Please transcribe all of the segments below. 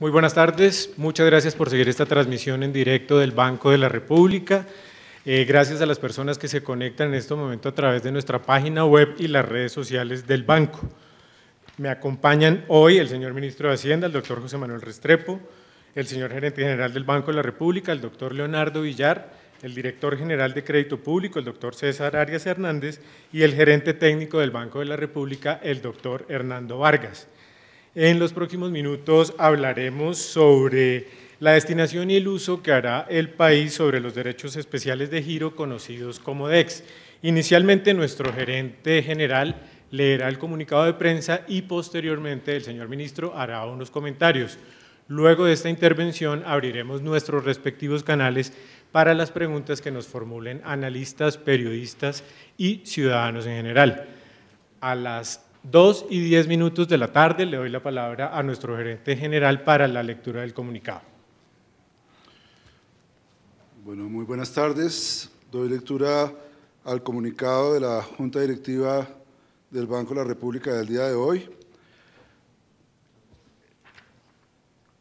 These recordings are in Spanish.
Muy buenas tardes, muchas gracias por seguir esta transmisión en directo del Banco de la República. Eh, gracias a las personas que se conectan en este momento a través de nuestra página web y las redes sociales del banco. Me acompañan hoy el señor ministro de Hacienda, el doctor José Manuel Restrepo, el señor gerente general del Banco de la República, el doctor Leonardo Villar, el director general de Crédito Público, el doctor César Arias Hernández, y el gerente técnico del Banco de la República, el doctor Hernando Vargas. En los próximos minutos hablaremos sobre la destinación y el uso que hará el país sobre los derechos especiales de giro conocidos como DEX. Inicialmente nuestro gerente general leerá el comunicado de prensa y posteriormente el señor ministro hará unos comentarios. Luego de esta intervención abriremos nuestros respectivos canales para las preguntas que nos formulen analistas, periodistas y ciudadanos en general. A las Dos y diez minutos de la tarde le doy la palabra a nuestro gerente general para la lectura del comunicado. Bueno, muy buenas tardes. Doy lectura al comunicado de la Junta Directiva del Banco de la República del día de hoy.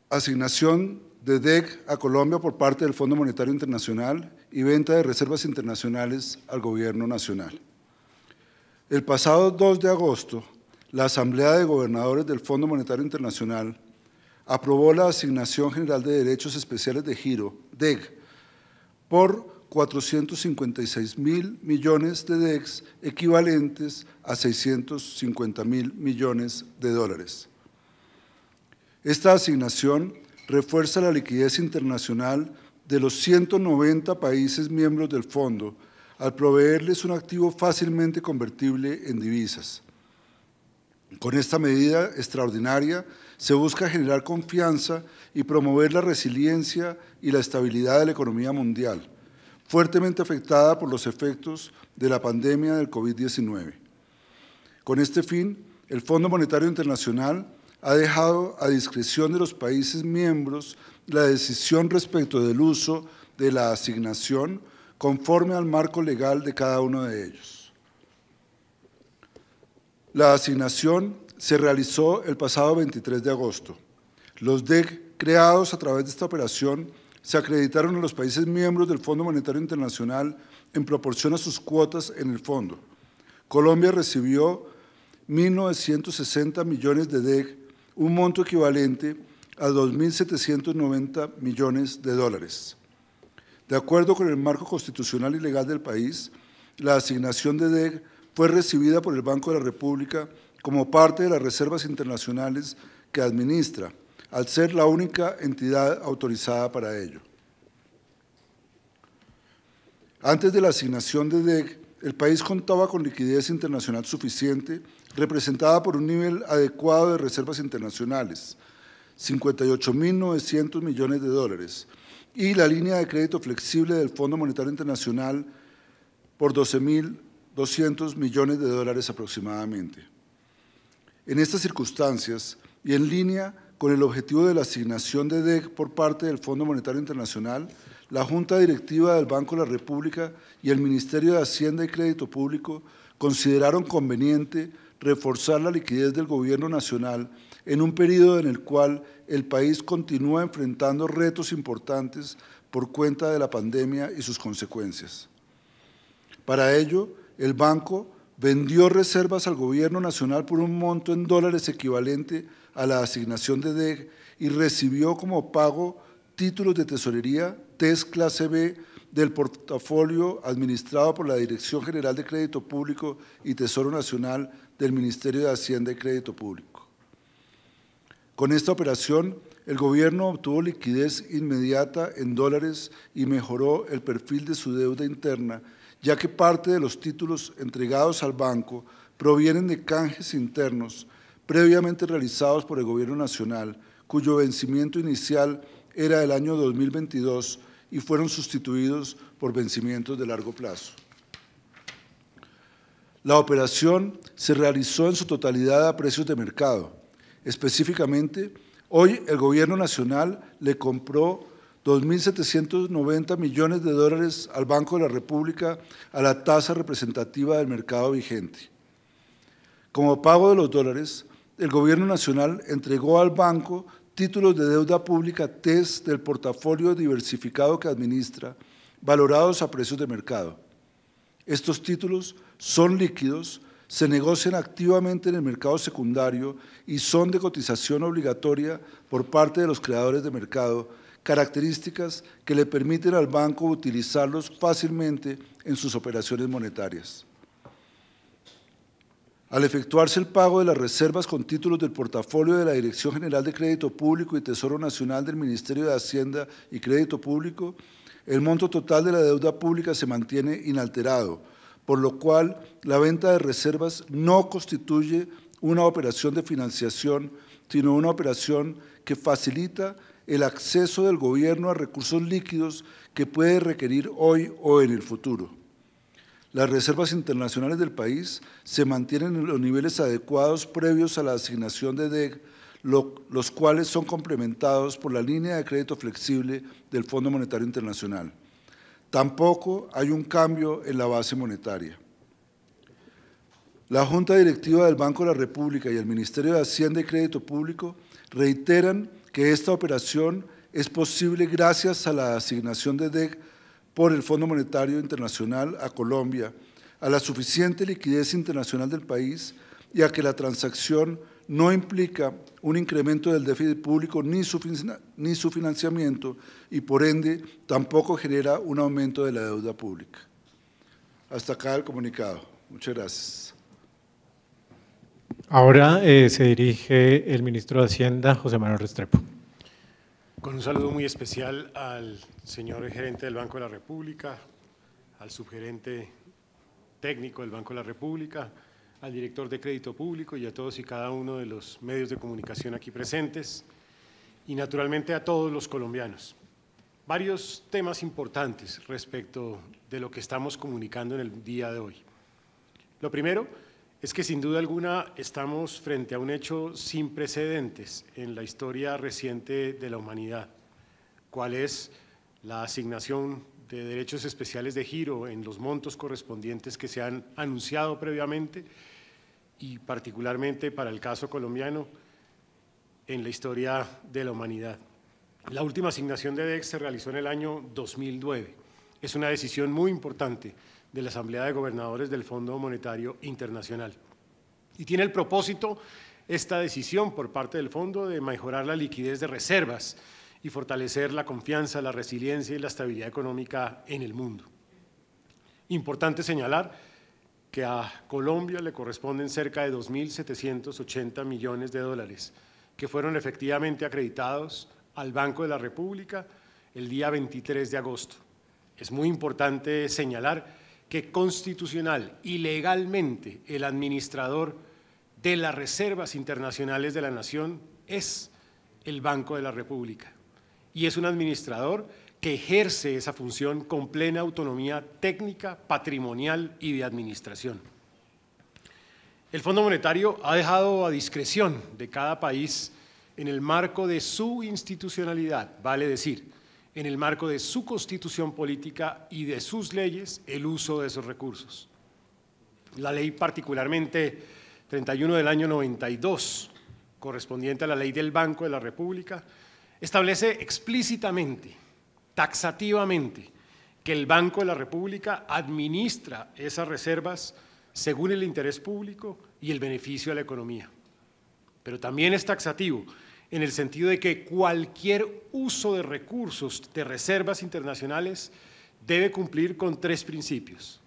Asignación de DEC a Colombia por parte del Fondo Monetario Internacional y venta de reservas internacionales al Gobierno Nacional. El pasado 2 de agosto, la Asamblea de Gobernadores del Fondo Monetario Internacional aprobó la Asignación General de Derechos Especiales de Giro, DEG, por 456 mil millones de DEX equivalentes a 650 mil millones de dólares. Esta asignación refuerza la liquidez internacional de los 190 países miembros del fondo al proveerles un activo fácilmente convertible en divisas. Con esta medida extraordinaria se busca generar confianza y promover la resiliencia y la estabilidad de la economía mundial, fuertemente afectada por los efectos de la pandemia del COVID-19. Con este fin, el Fondo Monetario Internacional ha dejado a discreción de los países miembros la decisión respecto del uso de la asignación conforme al marco legal de cada uno de ellos. La asignación se realizó el pasado 23 de agosto. Los DEC creados a través de esta operación se acreditaron a los países miembros del Fondo Monetario Internacional en proporción a sus cuotas en el fondo. Colombia recibió 1.960 millones de DEC, un monto equivalente a 2.790 millones de dólares. De acuerdo con el marco constitucional y legal del país, la asignación de DEG fue recibida por el Banco de la República como parte de las reservas internacionales que administra, al ser la única entidad autorizada para ello. Antes de la asignación de DEG, el país contaba con liquidez internacional suficiente, representada por un nivel adecuado de reservas internacionales, 58.900 millones de dólares, y la línea de crédito flexible del Fondo Monetario Internacional por 12.200 millones de dólares aproximadamente. En estas circunstancias y en línea con el objetivo de la asignación de DEC por parte del Fondo Monetario Internacional, la Junta Directiva del Banco de la República y el Ministerio de Hacienda y Crédito Público consideraron conveniente reforzar la liquidez del Gobierno Nacional en un periodo en el cual el país continúa enfrentando retos importantes por cuenta de la pandemia y sus consecuencias. Para ello, el banco vendió reservas al gobierno nacional por un monto en dólares equivalente a la asignación de DEG y recibió como pago títulos de tesorería TES clase B del portafolio administrado por la Dirección General de Crédito Público y Tesoro Nacional del Ministerio de Hacienda y Crédito Público. Con esta operación, el gobierno obtuvo liquidez inmediata en dólares y mejoró el perfil de su deuda interna, ya que parte de los títulos entregados al banco provienen de canjes internos previamente realizados por el gobierno nacional, cuyo vencimiento inicial era el año 2022 y fueron sustituidos por vencimientos de largo plazo. La operación se realizó en su totalidad a precios de mercado, Específicamente, hoy el gobierno nacional le compró 2.790 millones de dólares al Banco de la República a la tasa representativa del mercado vigente. Como pago de los dólares, el Gobierno Nacional entregó al banco títulos de deuda pública TES del portafolio diversificado que administra, valorados a precios de mercado. Estos títulos son líquidos se negocian activamente en el mercado secundario y son de cotización obligatoria por parte de los creadores de mercado, características que le permiten al banco utilizarlos fácilmente en sus operaciones monetarias. Al efectuarse el pago de las reservas con títulos del portafolio de la Dirección General de Crédito Público y Tesoro Nacional del Ministerio de Hacienda y Crédito Público, el monto total de la deuda pública se mantiene inalterado, por lo cual la venta de reservas no constituye una operación de financiación, sino una operación que facilita el acceso del gobierno a recursos líquidos que puede requerir hoy o en el futuro. Las reservas internacionales del país se mantienen en los niveles adecuados previos a la asignación de DEG, los cuales son complementados por la línea de crédito flexible del Fondo Monetario Internacional. Tampoco hay un cambio en la base monetaria. La Junta Directiva del Banco de la República y el Ministerio de Hacienda y Crédito Público reiteran que esta operación es posible gracias a la asignación de DEC por el Fondo Monetario Internacional a Colombia, a la suficiente liquidez internacional del país y a que la transacción no implica un incremento del déficit público ni su, ni su financiamiento y por ende tampoco genera un aumento de la deuda pública. Hasta acá el comunicado. Muchas gracias. Ahora eh, se dirige el ministro de Hacienda, José Manuel Restrepo. Con un saludo muy especial al señor gerente del Banco de la República, al subgerente técnico del Banco de la República, al director de Crédito Público y a todos y cada uno de los medios de comunicación aquí presentes y naturalmente a todos los colombianos. Varios temas importantes respecto de lo que estamos comunicando en el día de hoy. Lo primero es que sin duda alguna estamos frente a un hecho sin precedentes en la historia reciente de la humanidad, cuál es la asignación de derechos especiales de giro en los montos correspondientes que se han anunciado previamente y particularmente para el caso colombiano en la historia de la humanidad. La última asignación de DEX se realizó en el año 2009. Es una decisión muy importante de la Asamblea de Gobernadores del Fondo Monetario Internacional. Y tiene el propósito esta decisión por parte del fondo de mejorar la liquidez de reservas y fortalecer la confianza, la resiliencia y la estabilidad económica en el mundo. Importante señalar que a Colombia le corresponden cerca de 2.780 millones de dólares, que fueron efectivamente acreditados al Banco de la República el día 23 de agosto. Es muy importante señalar que constitucional y legalmente el administrador de las reservas internacionales de la nación es el Banco de la República y es un administrador que ejerce esa función con plena autonomía técnica, patrimonial y de administración. El Fondo Monetario ha dejado a discreción de cada país en el marco de su institucionalidad, vale decir, en el marco de su constitución política y de sus leyes, el uso de esos recursos. La ley particularmente 31 del año 92, correspondiente a la ley del Banco de la República, establece explícitamente taxativamente que el Banco de la República administra esas reservas según el interés público y el beneficio a la economía. Pero también es taxativo en el sentido de que cualquier uso de recursos de reservas internacionales debe cumplir con tres principios.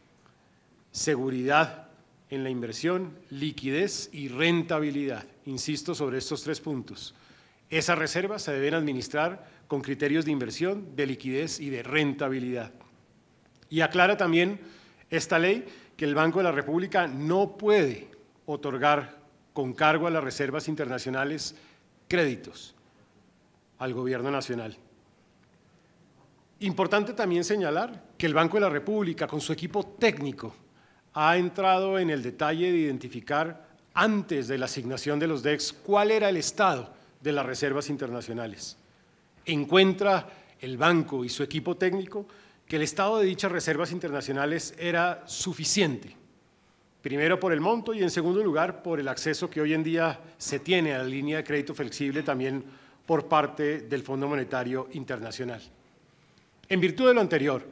Seguridad en la inversión, liquidez y rentabilidad. Insisto sobre estos tres puntos. Esas reservas se deben administrar con criterios de inversión, de liquidez y de rentabilidad. Y aclara también esta ley que el Banco de la República no puede otorgar con cargo a las reservas internacionales créditos al gobierno nacional. Importante también señalar que el Banco de la República, con su equipo técnico, ha entrado en el detalle de identificar antes de la asignación de los DEX cuál era el estado de las reservas internacionales encuentra el banco y su equipo técnico que el estado de dichas reservas internacionales era suficiente, primero por el monto y en segundo lugar por el acceso que hoy en día se tiene a la línea de crédito flexible también por parte del Fondo Monetario Internacional. En virtud de lo anterior,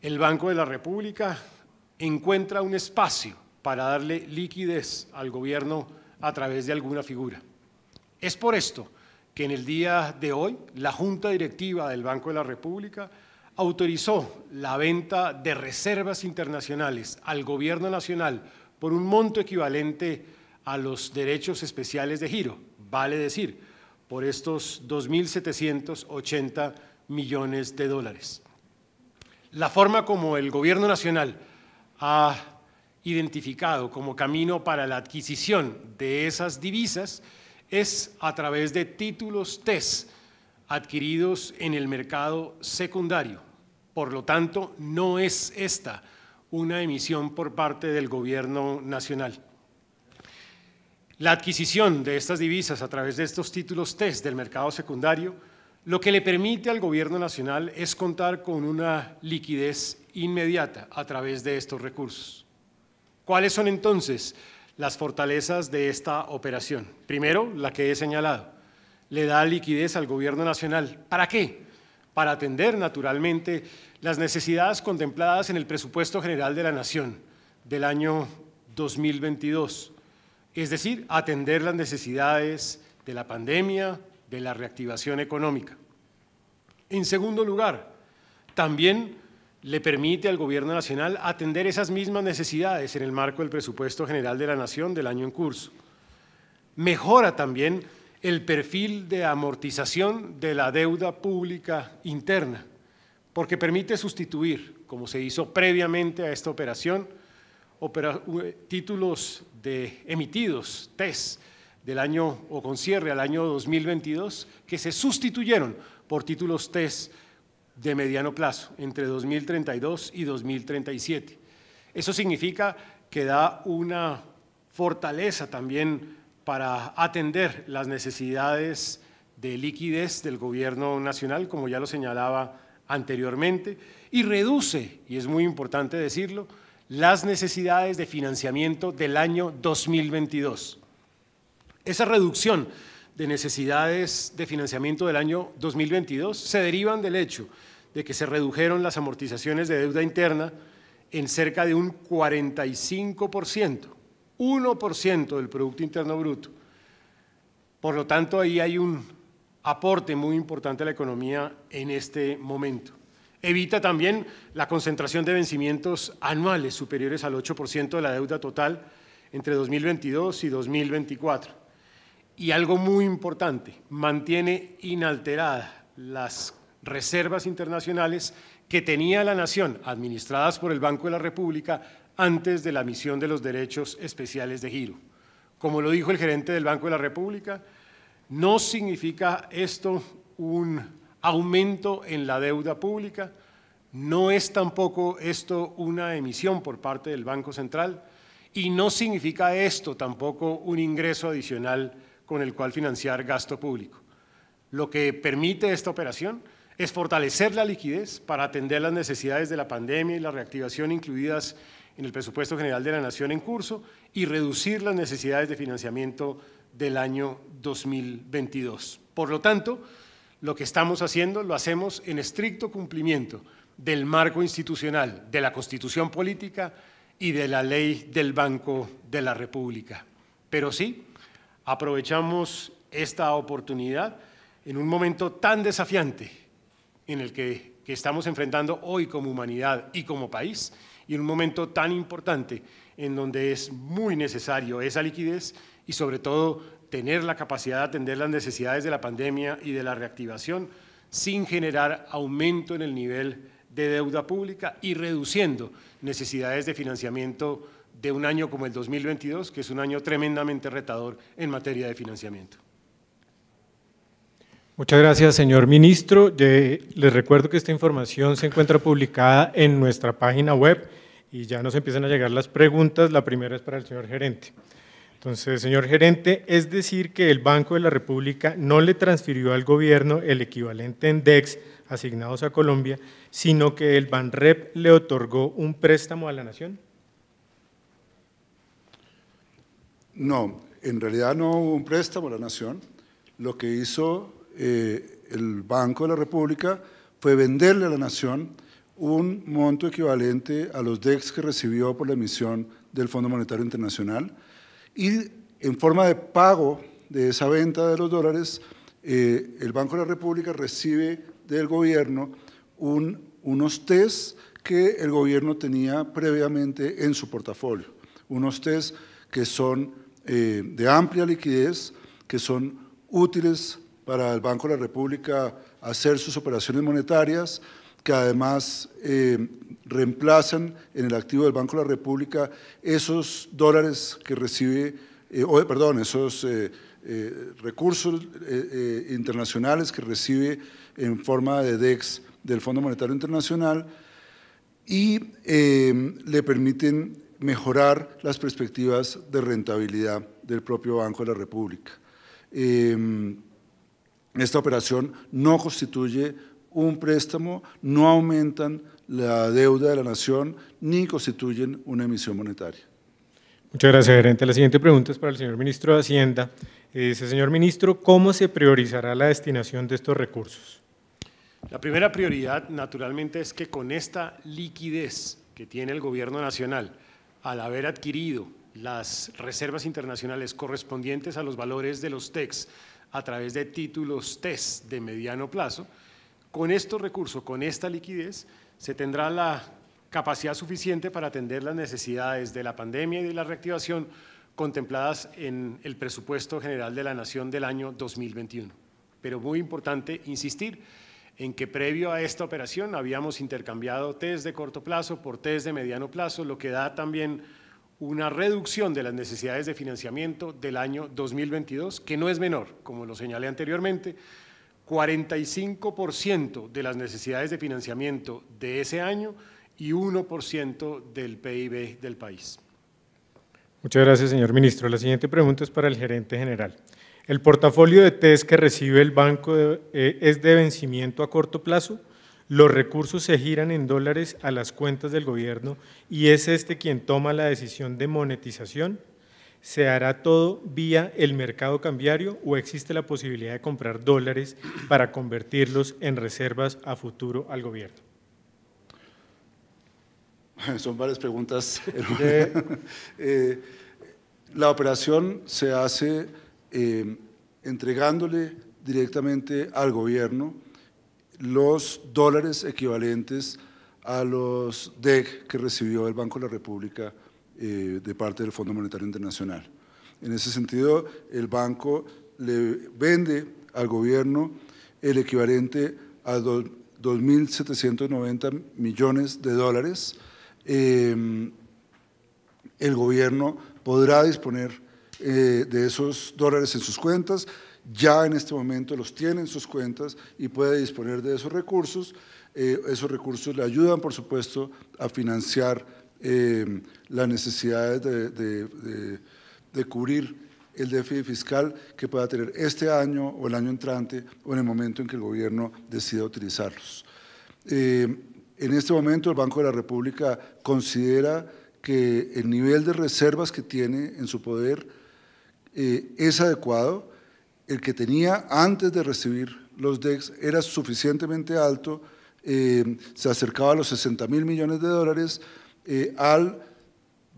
el Banco de la República encuentra un espacio para darle liquidez al gobierno a través de alguna figura. Es por esto que en el día de hoy la Junta Directiva del Banco de la República autorizó la venta de reservas internacionales al Gobierno Nacional por un monto equivalente a los derechos especiales de giro, vale decir, por estos 2.780 millones de dólares. La forma como el Gobierno Nacional ha identificado como camino para la adquisición de esas divisas es a través de títulos TES adquiridos en el mercado secundario. Por lo tanto, no es esta una emisión por parte del gobierno nacional. La adquisición de estas divisas a través de estos títulos TES del mercado secundario lo que le permite al gobierno nacional es contar con una liquidez inmediata a través de estos recursos. ¿Cuáles son entonces las fortalezas de esta operación. Primero, la que he señalado, le da liquidez al gobierno nacional. ¿Para qué? Para atender, naturalmente, las necesidades contempladas en el presupuesto general de la Nación del año 2022, es decir, atender las necesidades de la pandemia, de la reactivación económica. En segundo lugar, también le permite al Gobierno Nacional atender esas mismas necesidades en el marco del Presupuesto General de la Nación del año en curso. Mejora también el perfil de amortización de la deuda pública interna, porque permite sustituir, como se hizo previamente a esta operación, eh, títulos de emitidos, TES, del año o con cierre al año 2022, que se sustituyeron por títulos TES de mediano plazo, entre 2032 y 2037. Eso significa que da una fortaleza también para atender las necesidades de liquidez del gobierno nacional, como ya lo señalaba anteriormente, y reduce, y es muy importante decirlo, las necesidades de financiamiento del año 2022. Esa reducción de necesidades de financiamiento del año 2022 se derivan del hecho de que se redujeron las amortizaciones de deuda interna en cerca de un 45%, 1% del Producto Interno Bruto. Por lo tanto, ahí hay un aporte muy importante a la economía en este momento. Evita también la concentración de vencimientos anuales superiores al 8% de la deuda total entre 2022 y 2024. Y algo muy importante, mantiene inalteradas las reservas internacionales que tenía la nación administradas por el Banco de la República antes de la misión de los derechos especiales de giro. Como lo dijo el gerente del Banco de la República, no significa esto un aumento en la deuda pública, no es tampoco esto una emisión por parte del Banco Central y no significa esto tampoco un ingreso adicional con el cual financiar gasto público. Lo que permite esta operación es fortalecer la liquidez para atender las necesidades de la pandemia y la reactivación incluidas en el presupuesto general de la Nación en curso y reducir las necesidades de financiamiento del año 2022. Por lo tanto, lo que estamos haciendo lo hacemos en estricto cumplimiento del marco institucional, de la Constitución Política y de la ley del Banco de la República. Pero sí, aprovechamos esta oportunidad en un momento tan desafiante en el que, estamos enfrentando hoy como humanidad y como país, y en un momento tan importante en donde es muy necesario esa liquidez y sobre todo tener la capacidad de atender las necesidades de la pandemia y de la reactivación sin generar aumento en el nivel de deuda pública y reduciendo necesidades de financiamiento de un año como el 2022, que es un año tremendamente retador en materia de financiamiento. Muchas gracias, señor ministro. Les recuerdo que esta información se encuentra publicada en nuestra página web y ya nos empiezan a llegar las preguntas. La primera es para el señor gerente. Entonces, señor gerente, es decir que el Banco de la República no le transfirió al gobierno el equivalente en DEX asignados a Colombia, sino que el BANREP le otorgó un préstamo a la nación. No, en realidad no hubo un préstamo a la nación. Lo que hizo eh, el Banco de la República fue venderle a la nación un monto equivalente a los DEX que recibió por la emisión del Fondo Monetario Internacional y en forma de pago de esa venta de los dólares, eh, el Banco de la República recibe del gobierno un, unos test e que el gobierno tenía previamente en su portafolio, unos test e que son eh, de amplia liquidez, que son útiles para el Banco de la República hacer sus operaciones monetarias, que además eh, reemplazan en el activo del Banco de la República esos dólares que recibe, eh, perdón, esos eh, recursos internacionales que recibe en forma de DEX del Fondo Monetario Internacional y le permiten mejorar las perspectivas de rentabilidad del propio Banco de la República. Esta operación no constituye un préstamo, no aumentan la deuda de la nación ni constituyen una emisión monetaria. Muchas gracias, gerente. La siguiente pregunta es para el señor ministro de Hacienda. Eh, dice, señor ministro, ¿cómo se priorizará la destinación de estos recursos? La primera prioridad, naturalmente, es que con esta liquidez que tiene el Gobierno Nacional, al haber adquirido las reservas internacionales correspondientes a los valores de los TECs, a través de títulos test de mediano plazo, con estos recursos, con esta liquidez, se tendrá la capacidad suficiente para atender las necesidades de la pandemia y de la reactivación contempladas en el presupuesto general de la Nación del año 2021. Pero muy importante insistir en que previo a esta operación habíamos intercambiado test de corto plazo por test de mediano plazo, lo que da también una reducción de las necesidades de financiamiento del año 2022, que no es menor, como lo señalé anteriormente. 45% de las necesidades de financiamiento de ese año y 1% del PIB del país. Muchas gracias, señor ministro. La siguiente pregunta es para el gerente general. ¿El portafolio de TES que recibe el banco eh, es de vencimiento a corto plazo? Los recursos se giran en dólares a las cuentas del gobierno y es este quien toma la decisión de monetización. ¿Se hará todo vía el mercado cambiario o existe la posibilidad de comprar dólares para convertirlos en reservas a futuro al gobierno? Son varias preguntas. Eh. Eh, la operación se hace eh, entregándole directamente al gobierno los dólares equivalentes a los DEC que recibió el Banco de la República eh, de parte del Fondo Monetario Internacional. En ese sentido, el banco le vende al gobierno el equivalente a 2.790 millones de dólares. Em, el gobierno podrá disponer eh, de esos dólares en sus cuentas ya en este momento los tiene en sus cuentas y puede disponer de esos recursos. Eh, esos recursos le ayudan, por supuesto, a financiar eh, las necesidades de, cubrir el déficit fiscal que pueda tener este año o el año entrante o en el momento en que el gobierno decida utilizarlos. Eh, en este momento el Banco de la República considera que el nivel de reservas que tiene en su poder es adecuado, el que tenía antes de recibir los DEX era suficientemente alto, eh, se acercaba a los 60 mil millones de dólares eh, al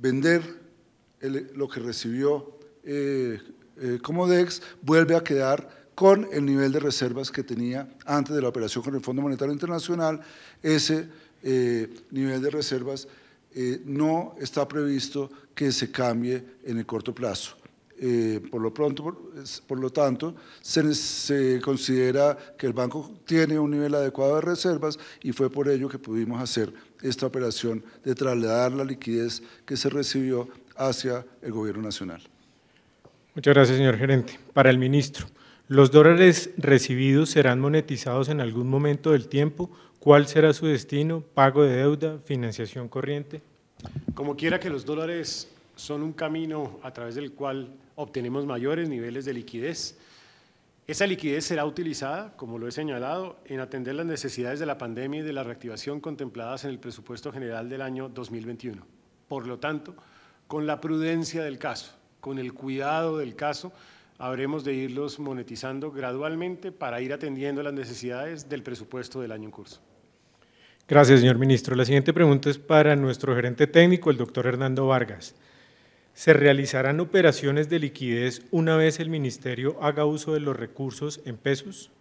vender lo que recibió eh, como DEX, vuelve a quedar con el nivel de reservas que tenía antes de la operación con el Fondo Monetario Internacional, ese nivel de reservas no está previsto que se cambie en el corto plazo. Eh, por, lo pronto, por, lo tanto, se, considera que el banco tiene un nivel adecuado de reservas y fue por ello que pudimos hacer esta operación de trasladar la liquidez que se recibió hacia el Gobierno Nacional. Muchas gracias, señor gerente. Para el ministro, ¿los dólares recibidos serán monetizados en algún momento del tiempo? ¿Cuál será su destino? ¿Pago de deuda? ¿Financiación corriente? Como quiera que los dólares son un camino a través del cual obtenemos mayores niveles de liquidez. Esa liquidez será utilizada, como lo he señalado, en atender las necesidades de la pandemia y de la reactivación contempladas en el presupuesto general del año 2021. Por lo tanto, con la prudencia del caso, con el cuidado del caso, habremos de irlos monetizando gradualmente para ir atendiendo las necesidades del presupuesto del año en curso. Gracias, señor ministro. La siguiente pregunta es para nuestro gerente técnico, el doctor Hernando Vargas. Se realizarán operaciones de liquidez una vez el Ministerio haga uso de los recursos en pesos.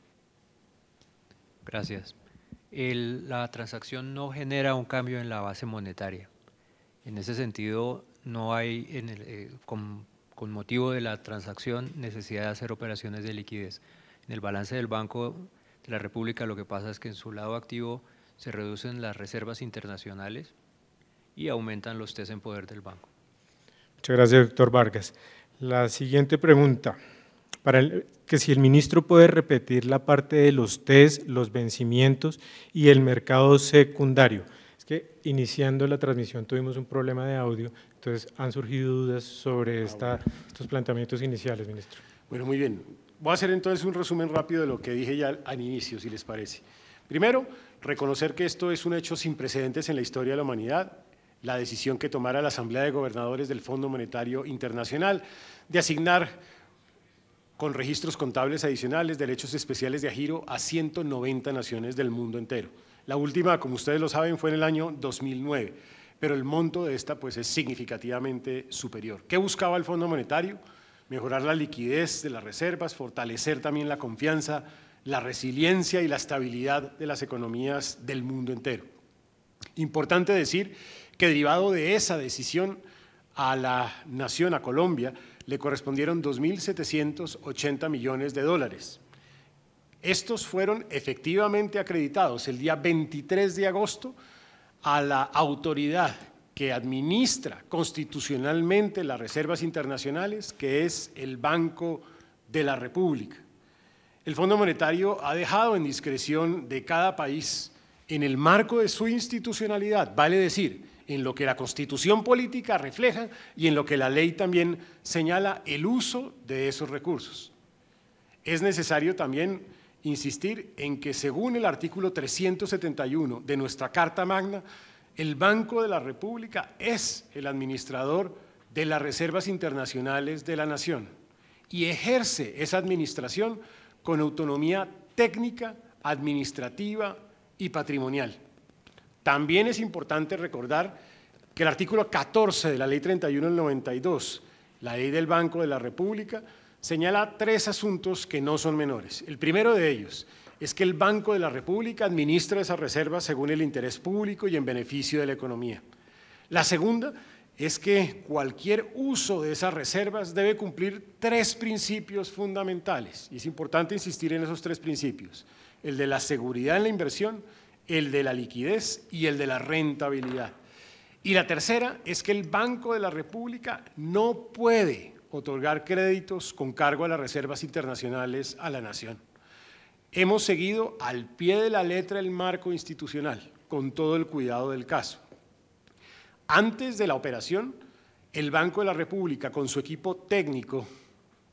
Gracias. la transacción no genera un cambio en la base monetaria. En ese sentido, no hay, eh, con, con, motivo de la transacción, necesidad de hacer operaciones de liquidez. En el balance del Banco de la República lo que pasa es que en su lado activo se reducen las reservas internacionales y aumentan los test en poder del banco. Muchas gracias, doctor Vargas. La siguiente pregunta, para que si el ministro puede repetir la parte de los test, los vencimientos y el mercado secundario. Es que iniciando la transmisión tuvimos un problema de audio, entonces han surgido dudas sobre ah, esta, estos planteamientos iniciales, ministro. Bueno, muy bien. Voy a hacer entonces un resumen rápido de lo que dije ya al inicio, si les parece. Primero, reconocer que esto es un hecho sin precedentes en la historia de la humanidad, la decisión que tomara la Asamblea de Gobernadores del Fondo Monetario Internacional de asignar con registros contables adicionales, derechos especiales de agiro a 190 naciones del mundo entero. La última, como ustedes lo saben, fue en el año 2009, pero el monto de esta pues, es significativamente superior. ¿Qué buscaba el Fondo Monetario? Mejorar la liquidez de las reservas, fortalecer también la confianza, la resiliencia y la estabilidad de las economías del mundo entero. Importante decir que derivado de esa decisión a la nación, a Colombia, le correspondieron 2.780 millones de dólares. Estos fueron efectivamente acreditados el día 23 de agosto a la autoridad que administra constitucionalmente las reservas internacionales, que es el Banco de la República. El Fondo Monetario ha dejado en discreción de cada país, en el marco de su institucionalidad, vale decir, en lo que la constitución política refleja y en lo que la ley también señala el uso de esos recursos. Es necesario también insistir en que según el artículo 371 de nuestra Carta Magna, el Banco de la República es el administrador de las reservas internacionales de la nación y ejerce esa administración con autonomía técnica, administrativa y patrimonial. También es importante recordar que el artículo 14 de la Ley 31 del 92, la Ley del Banco de la República, señala tres asuntos que no son menores. El primero de ellos es que el Banco de la República administra esas reservas según el interés público y en beneficio de la economía. La segunda es que cualquier uso de esas reservas debe cumplir tres principios fundamentales. Y es importante insistir en esos tres principios. El de la seguridad en la inversión, el de la liquidez y el de la rentabilidad. Y la tercera es que el Banco de la República no puede otorgar créditos con cargo a las reservas internacionales a la nación. Hemos seguido al pie de la letra el marco institucional, con todo el cuidado del caso. Antes de la operación, el Banco de la República, con su equipo técnico,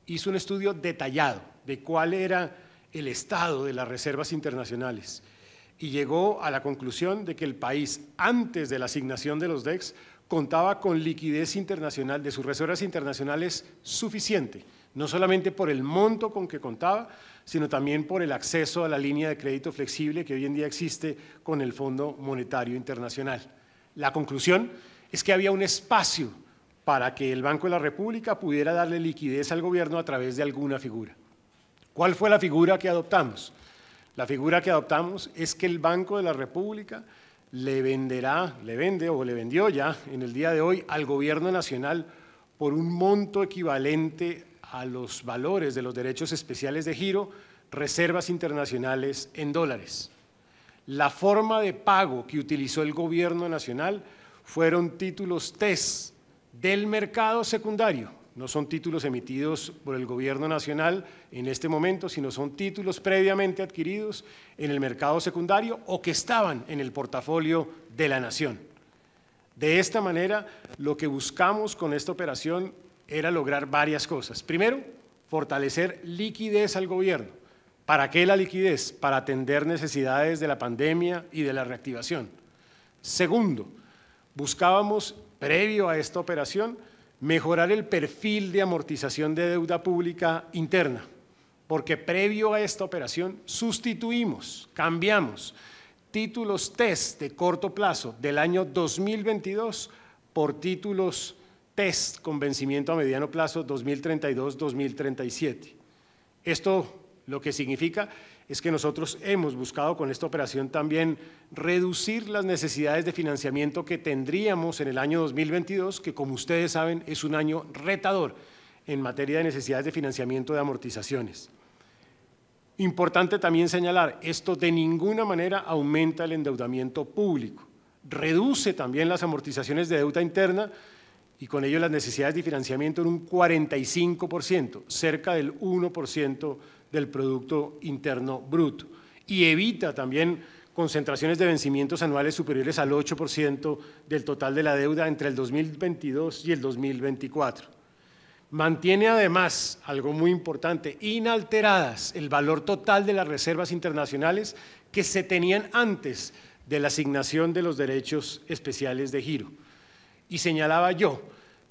hizo un estudio detallado de cuál era el estado de las reservas internacionales y llegó a la conclusión de que el país, antes de la asignación de los DEX, contaba con liquidez internacional de sus reservas internacionales suficiente, no solamente por el monto con que contaba, sino también por el acceso a la línea de crédito flexible que hoy en día existe con el Fondo Monetario Internacional. La conclusión es que había un espacio para que el Banco de la República pudiera darle liquidez al gobierno a través de alguna figura. ¿Cuál fue la figura que adoptamos? La figura que adoptamos es que el Banco de la República le venderá, le vende o le vendió ya en el día de hoy al gobierno nacional por un monto equivalente a los valores de los derechos especiales de giro, reservas internacionales en dólares. La forma de pago que utilizó el gobierno nacional fueron títulos TES del mercado secundario, no son títulos emitidos por el gobierno nacional en este momento, sino son títulos previamente adquiridos en el mercado secundario o que estaban en el portafolio de la nación. De esta manera, lo que buscamos con esta operación era lograr varias cosas. Primero, fortalecer liquidez al gobierno. ¿Para qué la liquidez? Para atender necesidades de la pandemia y de la reactivación. Segundo, buscábamos, previo a esta operación, mejorar el perfil de amortización de deuda pública interna, porque previo a esta operación sustituimos, cambiamos títulos test e de corto plazo del año 2022 por títulos test e con vencimiento a mediano plazo 2032-2037. Esto lo que significa es que nosotros hemos buscado con esta operación también reducir las necesidades de financiamiento que tendríamos en el año 2022, que como ustedes saben es un año retador en materia de necesidades de financiamiento de amortizaciones. Importante también señalar, esto de ninguna manera aumenta el endeudamiento público, reduce también las amortizaciones de deuda interna y con ello las necesidades de financiamiento en un 45%, cerca del 1% del Producto Interno Bruto y evita también concentraciones de vencimientos anuales superiores al 8% del total de la deuda entre el 2022 y el 2024. Mantiene además, algo muy importante, inalteradas el valor total de las reservas internacionales que se tenían antes de la asignación de los derechos especiales de giro. Y señalaba yo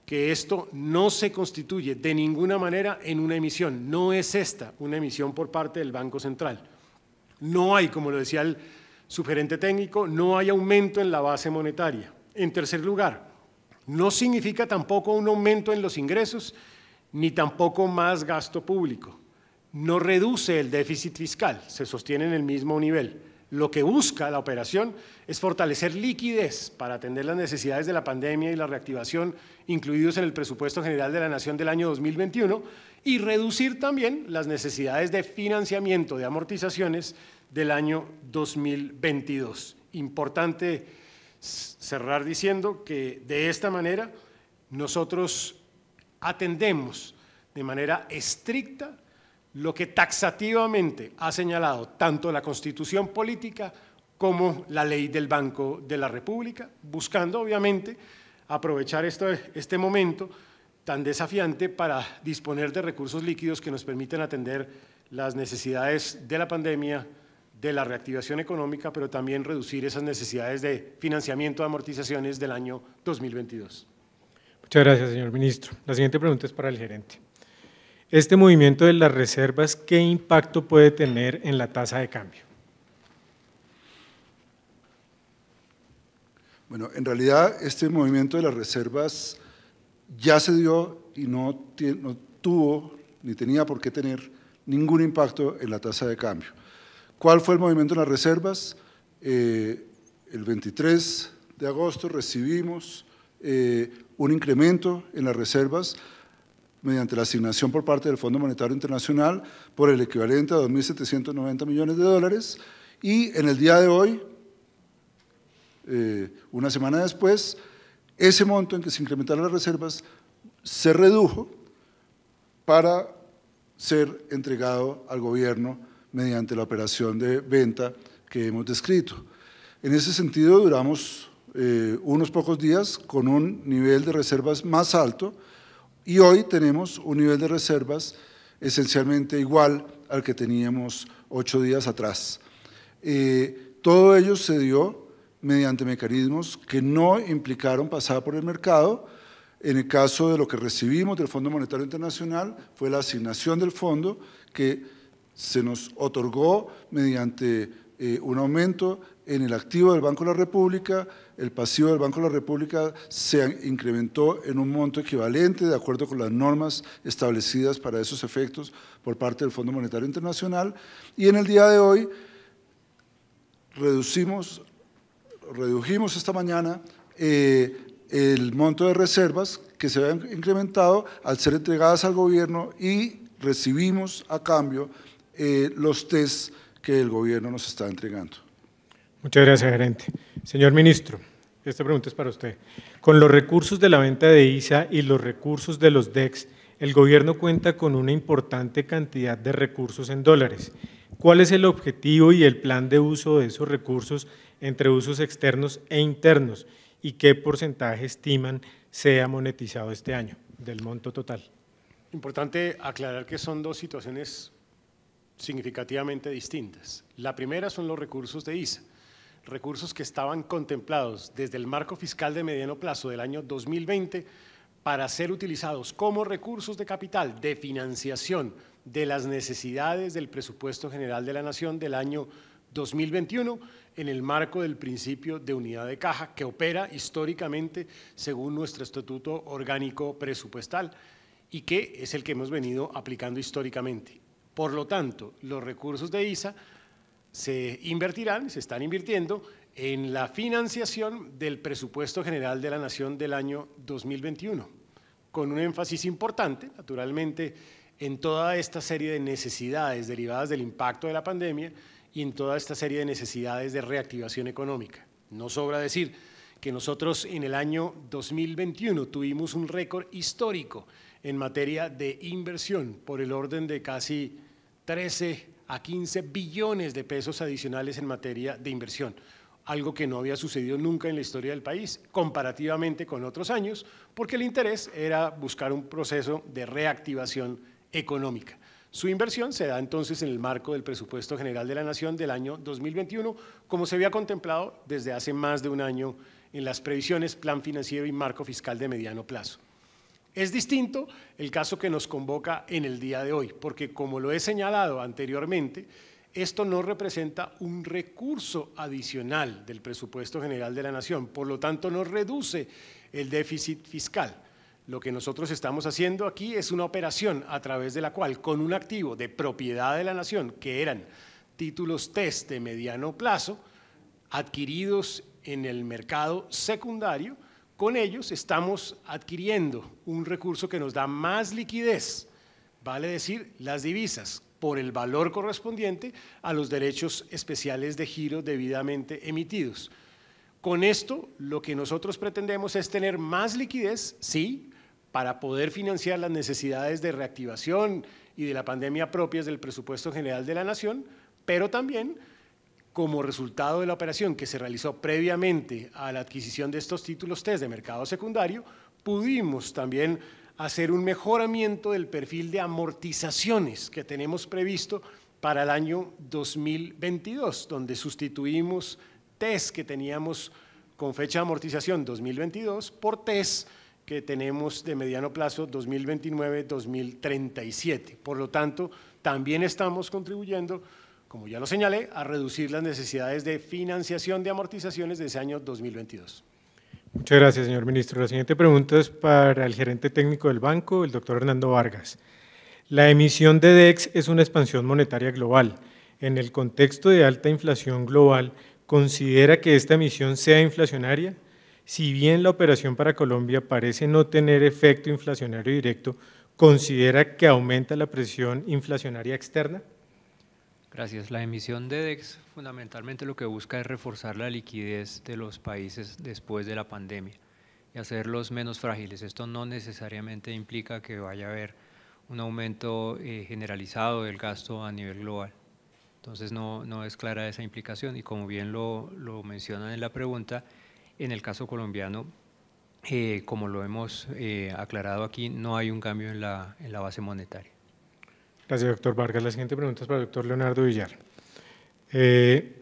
que esto no se constituye de ninguna manera en una emisión, no es esta una emisión por parte del Banco Central. No hay, como lo decía el sugerente técnico, no hay aumento en la base monetaria. En tercer lugar, no significa tampoco un aumento en los ingresos ni tampoco más gasto público. No reduce el déficit fiscal, se sostiene en el mismo nivel lo que busca la operación es fortalecer liquidez para atender las necesidades de la pandemia y la reactivación incluidos en el presupuesto general de la Nación del año 2021 y reducir también las necesidades de financiamiento de amortizaciones del año 2022. Importante cerrar diciendo que de esta manera nosotros atendemos de manera estricta lo que taxativamente ha señalado tanto la Constitución política como la ley del Banco de la República, buscando obviamente aprovechar esto, este momento tan desafiante para disponer de recursos líquidos que nos permiten atender las necesidades de la pandemia, de la reactivación económica, pero también reducir esas necesidades de financiamiento de amortizaciones del año 2022. Muchas gracias, señor ministro. La siguiente pregunta es para el gerente este movimiento de las reservas, ¿qué impacto puede tener en la tasa de cambio? Bueno, en realidad este movimiento de las reservas ya se dio y no, tuvo ni tenía por qué tener ningún impacto en la tasa de cambio. ¿Cuál fue el movimiento de las reservas? Eh, el 23 de agosto recibimos eh, un incremento en las reservas mediante la asignación por parte del Fondo Monetario Internacional por el equivalente a 2.790 millones de dólares y en el día de hoy, eh, una semana después, ese monto en que se incrementaron las reservas se redujo para ser entregado al gobierno mediante la operación de venta que hemos descrito. En ese sentido, duramos eh, unos pocos días con un nivel de reservas más alto, y hoy tenemos un nivel de reservas esencialmente igual al que teníamos ocho días atrás. Eh, todo ello se dio mediante mecanismos que no implicaron pasar por el mercado. En el caso de lo que recibimos del Fondo Monetario Internacional fue la asignación del fondo que se nos otorgó mediante eh, un aumento en el activo del Banco de la República el pasivo del Banco de la República se incrementó en un monto equivalente de acuerdo con las normas establecidas para esos efectos por parte del Fondo Monetario Internacional y en el día de hoy reducimos, redujimos esta mañana eh, el monto de reservas que se habían incrementado al ser entregadas al gobierno y recibimos a cambio eh, los test que el gobierno nos está entregando. Muchas gracias, gerente. Señor ministro, esta pregunta es para usted. Con los recursos de la venta de ISA y los recursos de los DEX, el gobierno cuenta con una importante cantidad de recursos en dólares. ¿Cuál es el objetivo y el plan de uso de esos recursos entre usos externos e internos? ¿Y qué porcentaje estiman sea monetizado este año del monto total? Importante aclarar que son dos situaciones significativamente distintas. La primera son los recursos de ISA recursos que estaban contemplados desde el marco fiscal de mediano plazo del año 2020 para ser utilizados como recursos de capital de financiación de las necesidades del presupuesto general de la Nación del año 2021 en el marco del principio de unidad de caja que opera históricamente según nuestro estatuto orgánico presupuestal y que es el que hemos venido aplicando históricamente. Por lo tanto, los recursos de ISA se invertirán, se están invirtiendo en la financiación del presupuesto general de la Nación del año 2021, con un énfasis importante, naturalmente, en toda esta serie de necesidades derivadas del impacto de la pandemia y en toda esta serie de necesidades de reactivación económica. No sobra decir que nosotros en el año 2021 tuvimos un récord histórico en materia de inversión por el orden de casi 13 a 15 billones de pesos adicionales en materia de inversión, algo que no había sucedido nunca en la historia del país, comparativamente con otros años, porque el interés era buscar un proceso de reactivación económica. Su inversión se da entonces en el marco del presupuesto general de la Nación del año 2021, como se había contemplado desde hace más de un año en las previsiones, plan financiero y marco fiscal de mediano plazo. Es distinto el caso que nos convoca en el día de hoy, porque como lo he señalado anteriormente, esto no representa un recurso adicional del presupuesto general de la Nación, por lo tanto no reduce el déficit fiscal. Lo que nosotros estamos haciendo aquí es una operación a través de la cual, con un activo de propiedad de la Nación, que eran títulos test de mediano plazo, adquiridos en el mercado secundario, con ellos estamos adquiriendo un recurso que nos da más liquidez, vale decir, las divisas, por el valor correspondiente a los derechos especiales de giro debidamente emitidos. Con esto, lo que nosotros pretendemos es tener más liquidez, sí, para poder financiar las necesidades de reactivación y de la pandemia propias del presupuesto general de la Nación, pero también como resultado de la operación que se realizó previamente a la adquisición de estos títulos test de mercado secundario, pudimos también hacer un mejoramiento del perfil de amortizaciones que tenemos previsto para el año 2022, donde sustituimos test que teníamos con fecha de amortización 2022 por test que tenemos de mediano plazo 2029-2037. Por lo tanto, también estamos contribuyendo como ya lo señalé, a reducir las necesidades de financiación de amortizaciones de ese año 2022. Muchas gracias, señor ministro. La siguiente pregunta es para el gerente técnico del banco, el doctor Hernando Vargas. La emisión de DEX es una expansión monetaria global. En el contexto de alta inflación global, ¿considera que esta emisión sea inflacionaria? Si bien la operación para Colombia parece no tener efecto inflacionario directo, ¿considera que aumenta la presión inflacionaria externa? Gracias. La emisión de DEX fundamentalmente lo que busca es reforzar la liquidez de los países después de la pandemia y hacerlos menos frágiles. Esto no necesariamente implica que vaya a haber un aumento eh, generalizado del gasto a nivel global. Entonces no, no es clara esa implicación y como bien lo, mencionan en la pregunta, en el caso colombiano, eh, como lo hemos eh, aclarado aquí, no hay un cambio en la base monetaria. Gracias, doctor Vargas. La siguiente pregunta es para el doctor Leonardo Villar. Eh,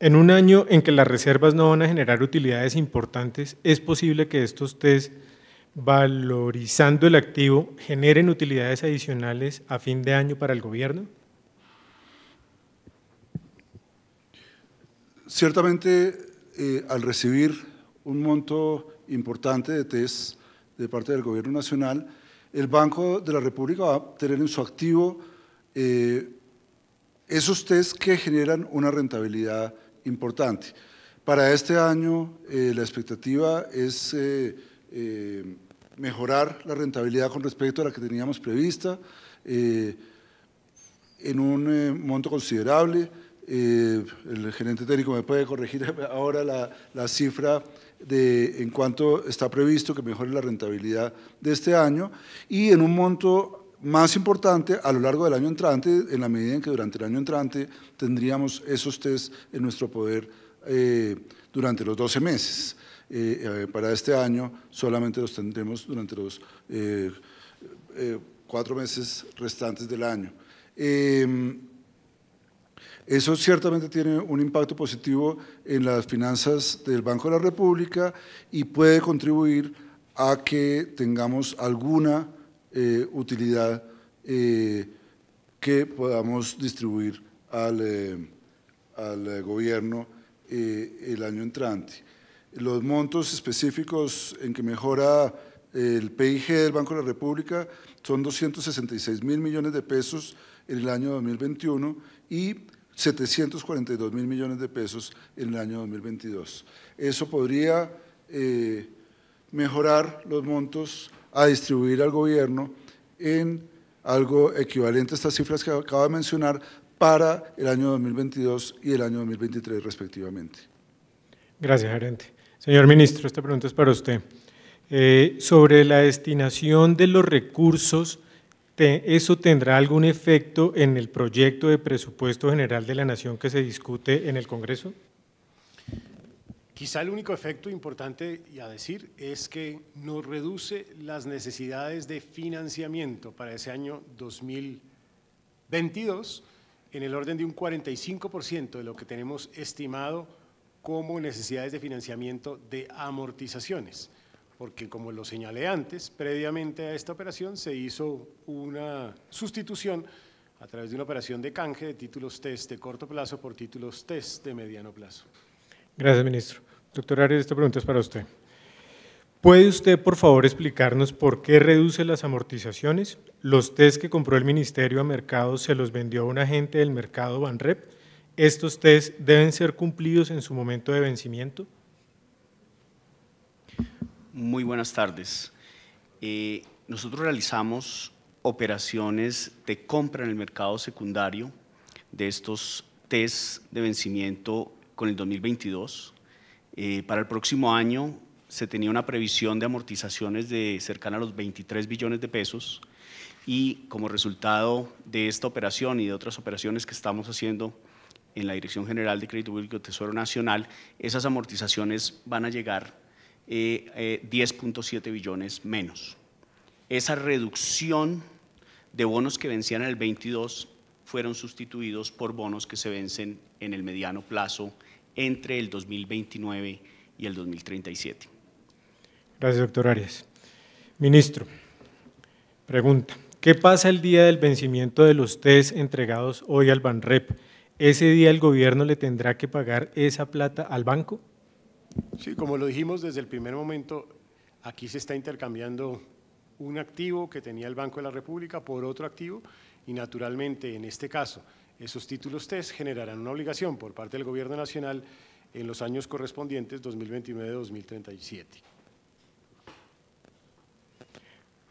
en un año en que las reservas no van a generar utilidades importantes, ¿es posible que estos test, valorizando el activo, generen utilidades adicionales a fin de año para el gobierno? Ciertamente, eh, al recibir un monto importante de test de parte del gobierno nacional, el Banco de la República va a tener en su activo eh, esos test que generan una rentabilidad importante. Para este año eh, la expectativa es eh, mejorar la rentabilidad con respecto a la que teníamos prevista en un monto considerable. el gerente técnico me puede corregir ahora la, la cifra en cuanto está previsto que mejore la rentabilidad de este año y en un monto más importante a lo largo del año entrante, en la medida en que durante el año entrante tendríamos esos test en nuestro poder eh, durante los 12 meses. Eh, eh, para este año solamente los tendremos durante los cuatro meses restantes del año. Eso ciertamente tiene un impacto positivo en las finanzas del Banco de la República y puede contribuir a que tengamos alguna eh, utilidad eh, que podamos distribuir al, eh, al gobierno el año entrante. Los montos específicos en que mejora el PIG del Banco de la República son 266 mil millones de pesos en el año 2021 y 742 mil millones de pesos en el año 2022. Eso podría eh, mejorar los montos a distribuir al gobierno en algo equivalente a estas cifras que acabo de mencionar para el año 2022 y el año 2023 respectivamente. Gracias, gerente. Señor ministro, esta pregunta es para usted. Eh, sobre la destinación de los recursos eso tendrá algún efecto en el proyecto de presupuesto general de la Nación que se discute en el Congreso? Quizá el único efecto importante a decir es que nos reduce las necesidades de financiamiento para ese año 2022 en el orden de un 45% de lo que tenemos estimado como necesidades de financiamiento de amortizaciones porque como lo señalé antes, previamente a esta operación se hizo una sustitución a través de una operación de canje de títulos test de corto plazo por títulos test de mediano plazo. Gracias, ministro. Doctor Arias, esta pregunta es para usted. ¿Puede usted, por favor, explicarnos por qué reduce las amortizaciones? Los test que compró el Ministerio a Mercado se los vendió a un agente del mercado Banrep. ¿Estos test deben ser cumplidos en su momento de vencimiento? Muy buenas tardes. Eh, nosotros realizamos operaciones de compra en el mercado secundario de estos test de vencimiento con el 2022. Eh, para el próximo año se tenía una previsión de amortizaciones de cercana a los 23 billones de pesos y como resultado de esta operación y de otras operaciones que estamos haciendo en la Dirección General de Crédito Público Tesoro Nacional, esas amortizaciones van a llegar 10.7 eh, eh, billones menos. Esa reducción de bonos que vencían en el 22 fueron sustituidos por bonos que se vencen en el mediano plazo entre el 2029 y el 2037. Gracias, doctor Arias. Ministro, pregunta. ¿Qué pasa el día del vencimiento de los test entregados hoy al BANREP? ¿Ese día el gobierno le tendrá que pagar esa plata al banco? Sí, como lo dijimos desde el primer momento, aquí se está intercambiando un activo que tenía el Banco de la República por otro activo y naturalmente en este caso esos títulos TES generarán una obligación por parte del Gobierno Nacional en los años correspondientes 2029-2037.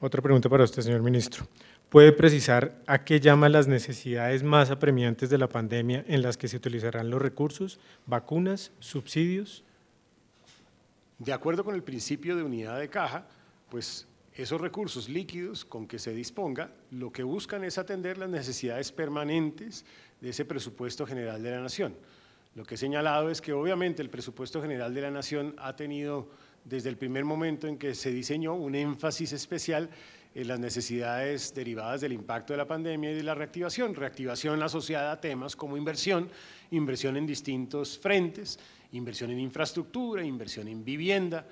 Otra pregunta para usted, señor ministro. ¿Puede precisar a qué llama las necesidades más apremiantes de la pandemia en las que se utilizarán los recursos, vacunas, subsidios? De acuerdo con el principio de unidad de caja, pues esos recursos líquidos con que se disponga, lo que buscan es atender las necesidades permanentes de ese presupuesto general de la Nación. Lo que he señalado es que obviamente el presupuesto general de la Nación ha tenido desde el primer momento en que se diseñó un énfasis especial en las necesidades derivadas del impacto de la pandemia y de la reactivación, reactivación asociada a temas como inversión, inversión en distintos frentes, inversión en infraestructura, inversión en vivienda,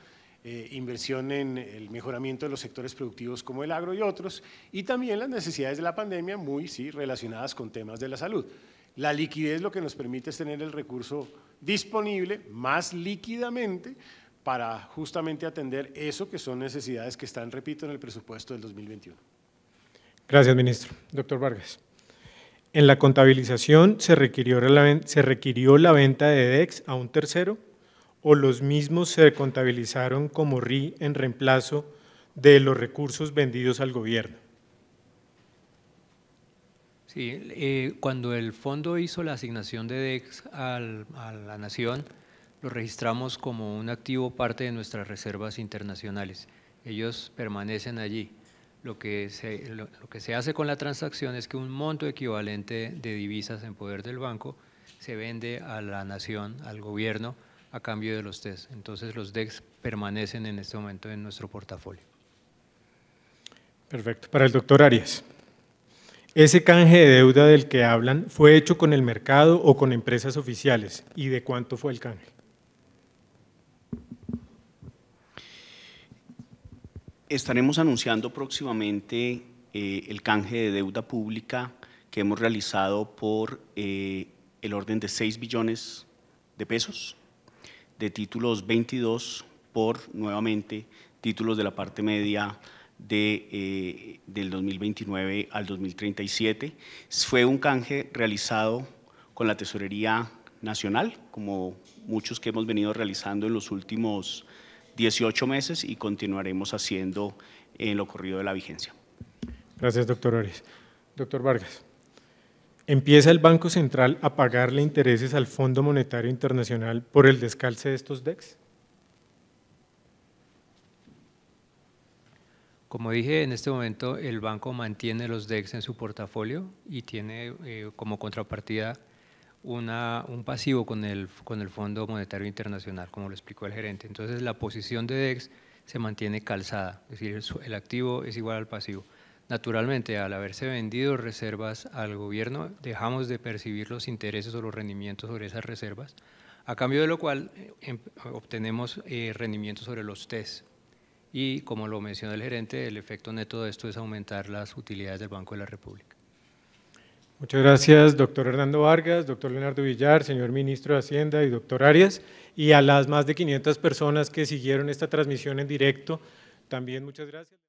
eh, inversión en el mejoramiento de los sectores productivos como el agro y otros, y también las necesidades de la pandemia muy sí, relacionadas con temas de la salud. La liquidez lo que nos permite es tener el recurso disponible más líquidamente para justamente atender eso que son necesidades que están, repito, en el presupuesto del 2021. Gracias, ministro. Doctor Vargas. En la contabilización se requirió, la, se requirió la venta de DEX a un tercero o los mismos se contabilizaron como RI en reemplazo de los recursos vendidos al gobierno. Sí, eh, cuando el fondo hizo la asignación de DEX a la nación, lo registramos como un activo parte de nuestras reservas internacionales. Ellos permanecen allí lo que, se, lo, que se hace con la transacción es que un monto equivalente de divisas en poder del banco se vende a la nación, al gobierno, a cambio de los tes. Entonces los DEX permanecen en este momento en nuestro portafolio. Perfecto. Para el doctor Arias, ¿ese canje de deuda del que hablan fue hecho con el mercado o con empresas oficiales? ¿Y de cuánto fue el canje? estaremos anunciando próximamente eh, el canje de deuda pública que hemos realizado por eh, el orden de 6 billones de pesos, de títulos 22 por nuevamente títulos de la parte media de, eh, del 2029 al 2037. Fue un canje realizado con la Tesorería Nacional, como muchos que hemos venido realizando en los últimos 18 meses y continuaremos haciendo en eh, lo corrido de la vigencia. Gracias, doctor Ores. Doctor Vargas, ¿empieza el Banco Central a pagarle intereses al Fondo Monetario Internacional por el descalce de estos DEX? Como dije, en este momento el banco mantiene los DEX en su portafolio y tiene eh, como contrapartida un pasivo con el, con el Fondo Monetario Internacional, como lo explicó el gerente. Entonces la posición de DEX se mantiene calzada, es decir, el, activo es igual al pasivo. Naturalmente, al haberse vendido reservas al gobierno, dejamos de percibir los intereses o los rendimientos sobre esas reservas, a cambio de lo cual eh, em, obtenemos eh, rendimientos sobre los TES. Y como lo mencionó el gerente, el efecto neto de esto es aumentar las utilidades del Banco de la República. Muchas gracias, doctor Hernando Vargas, doctor Leonardo Villar, señor ministro de Hacienda y doctor Arias, y a las más de 500 personas que siguieron esta transmisión en directo, también muchas gracias.